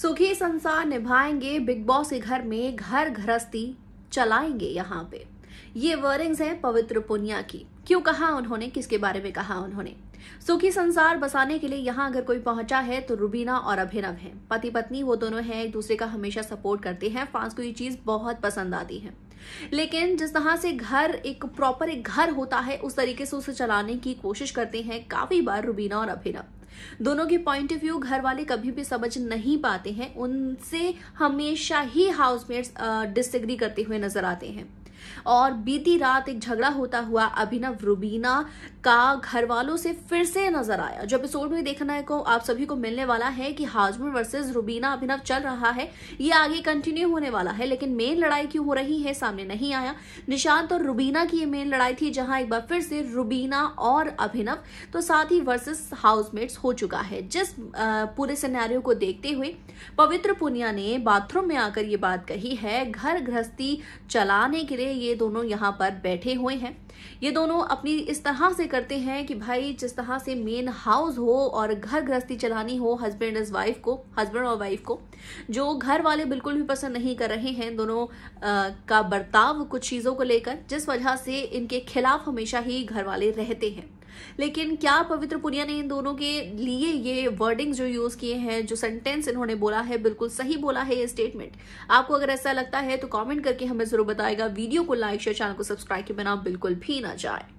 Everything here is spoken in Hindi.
सुखी संसार निभाएंगे बिग बॉस के घर में घर घरस्ती चलाएंगे यहाँ पे ये वर्डिंग्स हैं पवित्र पुनिया की क्यों कहा उन्होंने किसके बारे में कहा उन्होंने सुखी संसार बसाने के लिए यहाँ अगर कोई पहुंचा है तो रुबीना और अभिनव हैं पति पत्नी वो दोनों हैं एक दूसरे का हमेशा सपोर्ट करते हैं फांस को ये चीज बहुत पसंद आती है लेकिन जिस तरह से घर एक प्रॉपर एक घर होता है उस तरीके से उसे चलाने की कोशिश करते हैं काफी बार रुबीना और अभिनव दोनों के पॉइंट ऑफ व्यू घर वाले कभी भी समझ नहीं पाते हैं उनसे हमेशा ही हाउसमेट्स डिसएग्री करते हुए नजर आते हैं और बीती रात एक झगड़ा होता हुआ अभिनव रुबीना का घर वालों से फिर से नजर आया जो एपिसोड में देखना है को आप सभी को मिलने वाला है कि हाजमुर वर्सेस रुबीना अभिनव चल रहा है ये आगे कंटिन्यू होने वाला है लेकिन मेन लड़ाई क्यों हो रही है सामने नहीं आया निशांत और रुबीना की ये मेन लड़ाई थी जहां एक बार फिर से रुबीना और अभिनव तो साथ ही वर्सेस हाउसमेट्स हो चुका है जिस पूरे सिनेरियो को देखते हुए पवित्र पुनिया ने बाथरूम में आकर ये बात कही है घर गृहस्थी चलाने के लिए ये दोनों यहाँ पर बैठे हुए हैं ये दोनों अपनी इस तरह से करते हैं कि भाई जिस तरह से मेन हाउस हो और घर गृहस्थी चलानी हो हस्बैंड इज वाइफ को हस्बैंड और वाइफ को जो घर वाले बिल्कुल भी पसंद नहीं कर रहे हैं दोनों आ, का बर्ताव कुछ चीज़ों को लेकर जिस वजह से इनके खिलाफ हमेशा ही घर वाले रहते हैं लेकिन क्या पवित्र पुनिया ने इन दोनों के लिए ये वर्डिंग जो यूज किए हैं जो सेंटेंस इन्होंने बोला है बिल्कुल सही बोला है ये स्टेटमेंट आपको अगर ऐसा लगता है तो कॉमेंट करके हमें जरूर बताएगा वीडियो को लाइक शेयर चैनल को सब्सक्राइब के बिना बिल्कुल भी ना जाए